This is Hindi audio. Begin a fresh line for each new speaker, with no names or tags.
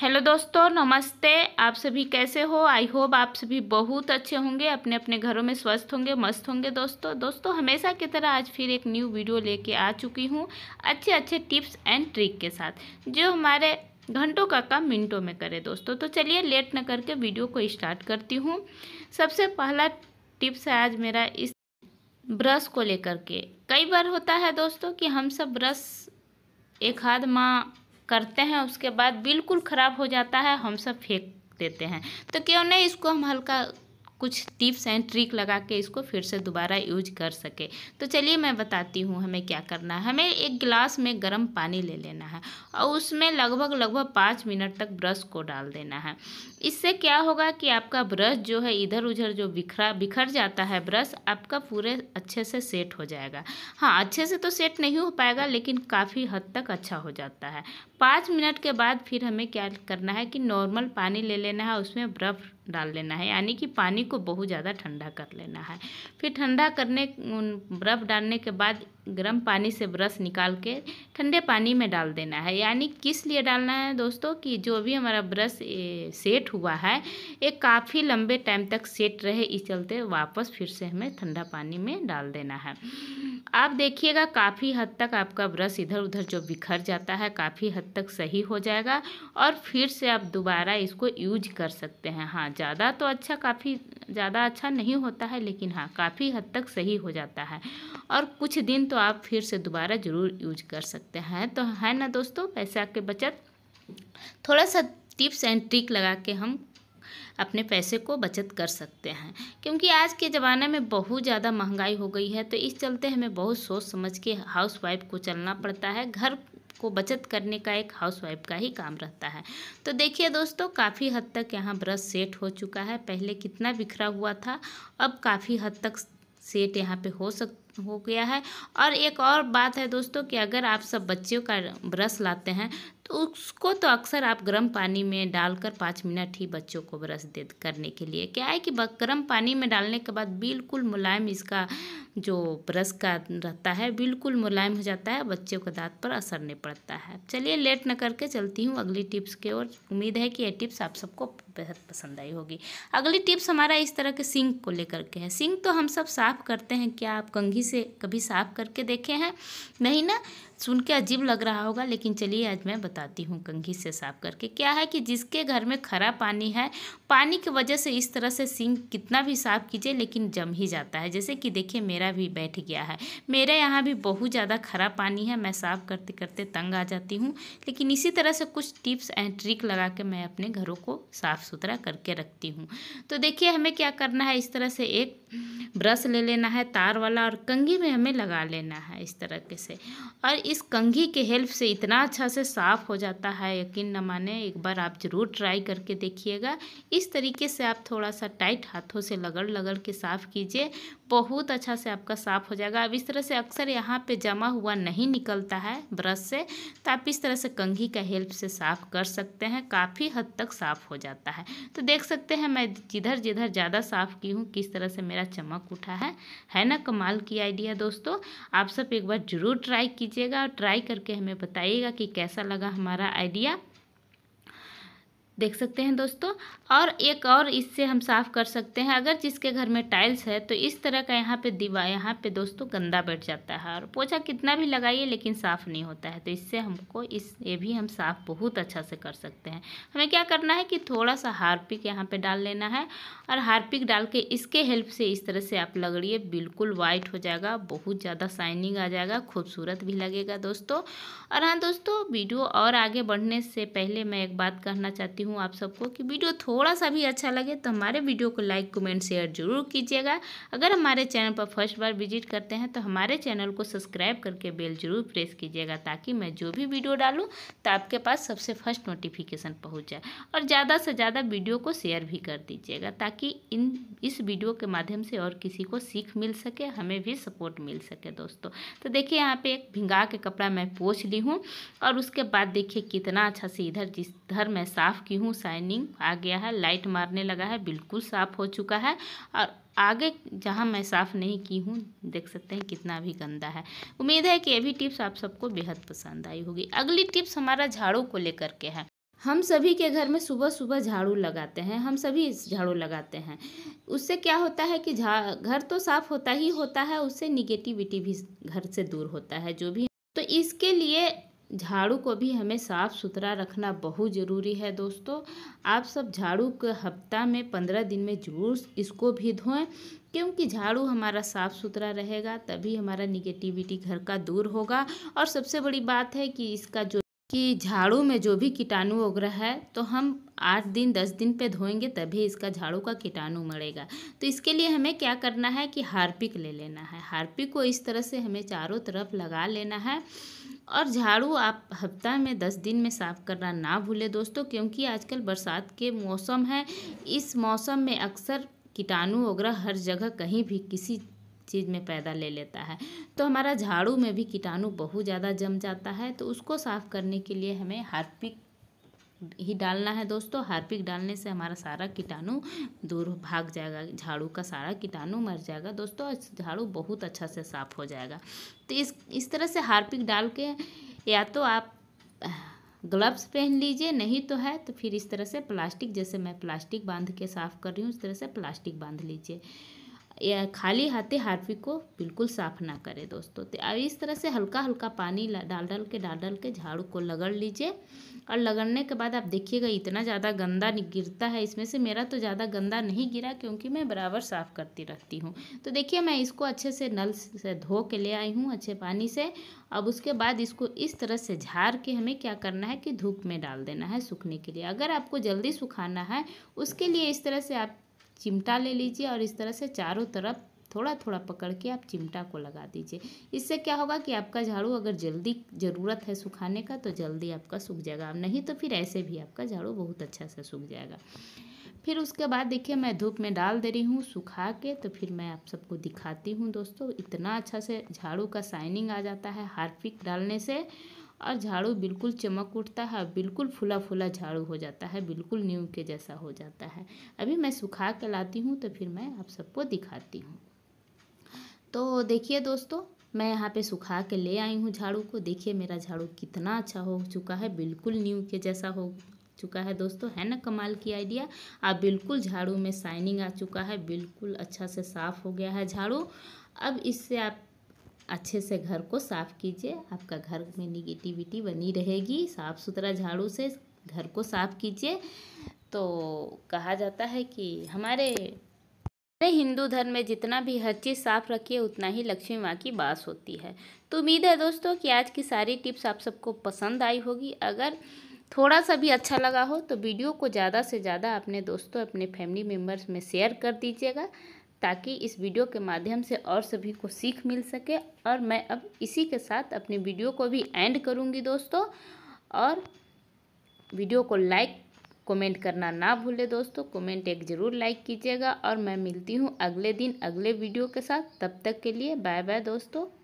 हेलो दोस्तों नमस्ते आप सभी कैसे हो आई होप आप सभी बहुत अच्छे होंगे अपने अपने घरों में स्वस्थ होंगे मस्त होंगे दोस्तों दोस्तों हमेशा की तरह आज फिर एक न्यू वीडियो लेके आ चुकी हूँ अच्छे अच्छे टिप्स एंड ट्रिक के साथ जो हमारे घंटों का काम मिनटों में करें दोस्तों तो चलिए लेट न करके वीडियो को स्टार्ट करती हूँ सबसे पहला टिप्स है आज मेरा इस ब्रश को लेकर के कई बार होता है दोस्तों कि हम सब ब्रश एक हाथ माँ करते हैं उसके बाद बिल्कुल ख़राब हो जाता है हम सब फेंक देते हैं तो क्यों नहीं इसको हम हल्का कुछ टिप्स एंड ट्रिक लगा के इसको फिर से दोबारा यूज कर सके तो चलिए मैं बताती हूँ हमें क्या करना है हमें एक गिलास में गर्म पानी ले लेना है और उसमें लगभग लगभग पाँच मिनट तक ब्रश को डाल देना है इससे क्या होगा कि आपका ब्रश जो है इधर उधर जो बिखरा बिखर जाता है ब्रश आपका पूरे अच्छे से सेट हो जाएगा हाँ अच्छे से तो सेट नहीं हो पाएगा लेकिन काफ़ी हद तक अच्छा हो जाता है पाँच मिनट के बाद फिर हमें क्या करना है कि नॉर्मल पानी ले लेना है उसमें ब्रफ डाल लेना है यानी कि पानी को बहुत ज़्यादा ठंडा कर लेना है फिर ठंडा करने बर्फ़ डालने के बाद गर्म पानी से ब्रश निकाल के ठंडे पानी में डाल देना है यानी किस लिए डालना है दोस्तों कि जो भी हमारा ब्रश सेट हुआ है ये काफ़ी लंबे टाइम तक सेट रहे इस चलते वापस फिर से हमें ठंडा पानी में डाल देना है आप देखिएगा काफ़ी हद तक आपका ब्रश इधर उधर जो बिखर जाता है काफ़ी हद तक सही हो जाएगा और फिर से आप दोबारा इसको यूज कर सकते हैं हाँ ज़्यादा तो अच्छा काफ़ी ज़्यादा अच्छा नहीं होता है लेकिन हाँ काफ़ी हद तक सही हो जाता है और कुछ दिन तो आप फिर से दोबारा ज़रूर यूज कर सकते हैं तो है ना दोस्तों पैसा के बचत थोड़ा सा टिप्स एंड ट्रिक लगा के हम अपने पैसे को बचत कर सकते हैं क्योंकि आज के ज़माने में बहुत ज़्यादा महंगाई हो गई है तो इस चलते हमें बहुत सोच समझ के हाउस वाइफ को चलना पड़ता है घर को बचत करने का एक हाउसवाइफ का ही काम रहता है तो देखिए दोस्तों काफ़ी हद तक यहाँ ब्रश सेट हो चुका है पहले कितना बिखरा हुआ था अब काफ़ी हद तक सेट यहाँ पे हो सक हो गया है और एक और बात है दोस्तों कि अगर आप सब बच्चों का ब्रश लाते हैं तो उसको तो अक्सर आप गर्म पानी में डालकर पाँच मिनट ही बच्चों को ब्रश दे करने के लिए क्या है कि गर्म पानी में डालने के बाद बिल्कुल मुलायम इसका जो ब्रश का रहता है बिल्कुल मुलायम हो जाता है बच्चों के दांत पर असर नहीं पड़ता है चलिए लेट न करके चलती हूँ अगली टिप्स की ओर उम्मीद है कि ये टिप्स आप सबको बेहद पसंद आई होगी अगली टिप्स हमारा इस तरह के सिंक को लेकर के है सिंक तो हम सब साफ़ करते हैं क्या आप कंघी से कभी साफ़ करके देखे हैं नहीं ना सुन के अजीब लग रहा होगा लेकिन चलिए आज मैं बता बताती हूँ कंघी से साफ करके क्या है कि जिसके घर में खरा पानी है पानी की वजह से इस तरह से सिंक कितना भी साफ कीजिए लेकिन जम ही जाता है जैसे कि देखिए मेरा भी बैठ गया है मेरे यहाँ भी बहुत ज़्यादा खरा पानी है मैं साफ करते करते तंग आ जाती हूँ लेकिन इसी तरह से कुछ टिप्स एंड ट्रिक लगा के मैं अपने घरों को साफ़ सुथरा करके रखती हूँ तो देखिए हमें क्या करना है इस तरह से एक ब्रश ले लेना है तार वाला और कंघी में हमें लगा लेना है इस तरह के से और इस कंघी के हेल्प से इतना अच्छा से साफ़ साफ़ हो जाता है यकीन न माने एक बार आप ज़रूर ट्राई करके देखिएगा इस तरीके से आप थोड़ा सा टाइट हाथों से लगड़ लगड़ के साफ़ कीजिए बहुत अच्छा से आपका साफ़ हो जाएगा अब इस तरह से अक्सर यहाँ पे जमा हुआ नहीं निकलता है ब्रश से तो आप इस तरह से कंघी का हेल्प से साफ़ कर सकते हैं काफ़ी हद तक साफ़ हो जाता है तो देख सकते हैं मैं जिधर जिधर ज़्यादा साफ़ की हूँ किस तरह से मेरा चमक उठा है है ना कमाल की आइडिया दोस्तों आप सब एक बार ज़रूर ट्राई कीजिएगा और ट्राई करके हमें बताइएगा कि कैसा लगा हमारा आइडिया देख सकते हैं दोस्तों और एक और इससे हम साफ़ कर सकते हैं अगर जिसके घर में टाइल्स है तो इस तरह का यहाँ पे दीवार यहाँ पे दोस्तों गंदा बैठ जाता है और पोछा कितना भी लगाइए लेकिन साफ़ नहीं होता है तो इससे हमको इस ये भी हम साफ़ बहुत अच्छा से कर सकते हैं हमें क्या करना है कि थोड़ा सा हारपिक यहाँ पर डाल लेना है और हारपिक डाल के इसके हेल्प से इस तरह से आप लगड़िए बिल्कुल वाइट हो जाएगा बहुत ज़्यादा शाइनिंग आ जाएगा खूबसूरत भी लगेगा दोस्तों और हाँ दोस्तों वीडियो और आगे बढ़ने से पहले मैं एक बात कहना चाहती हूँ हूँ आप सबको कि वीडियो थोड़ा सा भी अच्छा लगे तो हमारे वीडियो को लाइक कमेंट शेयर जरूर कीजिएगा अगर हमारे चैनल पर फर्स्ट बार विजिट करते हैं तो हमारे चैनल को सब्सक्राइब करके बेल जरूर प्रेस कीजिएगा ताकि मैं जो भी वीडियो डालूँ तो आपके पास सबसे फर्स्ट नोटिफिकेशन पहुँच जाए और ज़्यादा से ज़्यादा वीडियो को शेयर भी कर दीजिएगा ताकि इन इस वीडियो के माध्यम से और किसी को सीख मिल सके हमें भी सपोर्ट मिल सके दोस्तों तो देखिए यहाँ पे एक भिंगा के कपड़ा मैं पोछ ली हूँ और उसके बाद देखिए कितना अच्छा से इधर जिस धर मैं साफ़ की सकती हूँ शाइनिंग आ गया है लाइट मारने लगा है बिल्कुल साफ़ हो चुका है और आगे जहाँ मैं साफ़ नहीं की हूँ देख सकते हैं कितना भी गंदा है उम्मीद है कि ये भी टिप्स आप सबको बेहद पसंद आई होगी अगली टिप्स हमारा झाड़ू को लेकर के है हम सभी के घर में सुबह सुबह झाड़ू लगाते हैं हम सभी झाड़ू लगाते हैं उससे क्या होता है कि घर तो साफ़ होता ही होता है उससे निगेटिविटी भी घर से दूर होता है जो भी तो इसके लिए झाड़ू को भी हमें साफ़ सुथरा रखना बहुत ज़रूरी है दोस्तों आप सब झाड़ू के हफ्ता में पंद्रह दिन में जरूर इसको भी धोएं क्योंकि झाड़ू हमारा साफ़ सुथरा रहेगा तभी हमारा निगेटिविटी घर का दूर होगा और सबसे बड़ी बात है कि इसका जो कि झाड़ू में जो भी कीटाणु वगैरह है तो हम आठ दिन दस दिन पे धोएंगे तभी इसका झाड़ू का कीटाणु मरेगा तो इसके लिए हमें क्या करना है कि हारपिक ले लेना है हारपिक को इस तरह से हमें चारों तरफ लगा लेना है और झाड़ू आप हफ्ता में दस दिन में साफ़ करना ना भूलें दोस्तों क्योंकि आजकल बरसात के मौसम है इस मौसम में अक्सर कीटाणु वगैरह हर जगह कहीं भी किसी चीज़ में पैदा ले लेता है तो हमारा झाड़ू में भी कीटाणु बहुत ज़्यादा जम जाता है तो उसको साफ़ करने के लिए हमें हार्पिक ही डालना है दोस्तों हार्पिक डालने से हमारा सारा कीटाणु दूर भाग जाएगा झाड़ू का सारा कीटाणु मर जाएगा दोस्तों झाड़ू बहुत अच्छा से साफ हो जाएगा तो इस इस तरह से हार्पिक डाल के या तो आप ग्लव्स पहन लीजिए नहीं तो है तो फिर इस तरह से प्लास्टिक जैसे मैं प्लास्टिक बांध के साफ़ कर रही हूँ इस तरह से प्लास्टिक बांध लीजिए या खाली हाथे हार्पिक को बिल्कुल साफ ना करें दोस्तों तो अब इस तरह से हल्का हल्का पानी डाल डाल के डाल डाल के झाड़ू को लगड़ लीजिए और लगड़ने के बाद आप देखिएगा इतना ज़्यादा गंदा गिरता है इसमें से मेरा तो ज़्यादा गंदा नहीं गिरा क्योंकि मैं बराबर साफ़ करती रहती हूँ तो देखिए मैं इसको अच्छे से नल से धो के ले आई हूँ अच्छे पानी से अब उसके बाद इसको इस तरह से झाड़ के हमें क्या करना है कि धूप में डाल देना है सूखने के लिए अगर आपको जल्दी सुखाना है उसके लिए इस तरह से आप चिमटा ले लीजिए और इस तरह से चारों तरफ थोड़ा थोड़ा पकड़ के आप चिमटा को लगा दीजिए इससे क्या होगा कि आपका झाड़ू अगर जल्दी ज़रूरत है सुखाने का तो जल्दी आपका सूख जाएगा नहीं तो फिर ऐसे भी आपका झाड़ू बहुत अच्छा से सूख जाएगा फिर उसके बाद देखिए मैं धूप में डाल दे रही हूँ सुखा के तो फिर मैं आप सबको दिखाती हूँ दोस्तों इतना अच्छा से झाड़ू का शाइनिंग आ जाता है हार्पिक डालने से और झाड़ू बिल्कुल चमक उठता है बिल्कुल फूला फूला झाड़ू हो जाता है बिल्कुल न्यू के जैसा हो जाता है अभी मैं सुखा के लाती हूँ तो फिर मैं आप सबको दिखाती हूँ तो देखिए दोस्तों मैं यहाँ पे सुखा के ले आई हूँ झाड़ू को देखिए मेरा झाड़ू कितना अच्छा हो चुका है बिल्कुल न्यू के जैसा हो चुका है दोस्तों है ना कमाल की आइडिया अब बिल्कुल झाड़ू में शाइनिंग आ चुका है बिल्कुल अच्छा से साफ़ हो गया है झाड़ू अब इससे आप अच्छे से घर को साफ़ कीजिए आपका घर में निगेटिविटी बनी रहेगी साफ़ सुथरा झाड़ू से घर को साफ़ कीजिए तो कहा जाता है कि हमारे अरे हिंदू धर्म में जितना भी हर चीज़ साफ़ रखिए उतना ही लक्ष्मी माँ की बास होती है तो उम्मीद है दोस्तों कि आज की सारी टिप्स आप सबको पसंद आई होगी अगर थोड़ा सा भी अच्छा लगा हो तो वीडियो को ज़्यादा से ज़्यादा अपने दोस्तों अपने फैमिली मेम्बर्स में शेयर कर दीजिएगा ताकि इस वीडियो के माध्यम से और सभी को सीख मिल सके और मैं अब इसी के साथ अपने वीडियो को भी एंड करूँगी दोस्तों और वीडियो को लाइक कमेंट करना ना भूले दोस्तों कमेंट एक ज़रूर लाइक कीजिएगा और मैं मिलती हूँ अगले दिन अगले वीडियो के साथ तब तक के लिए बाय बाय दोस्तों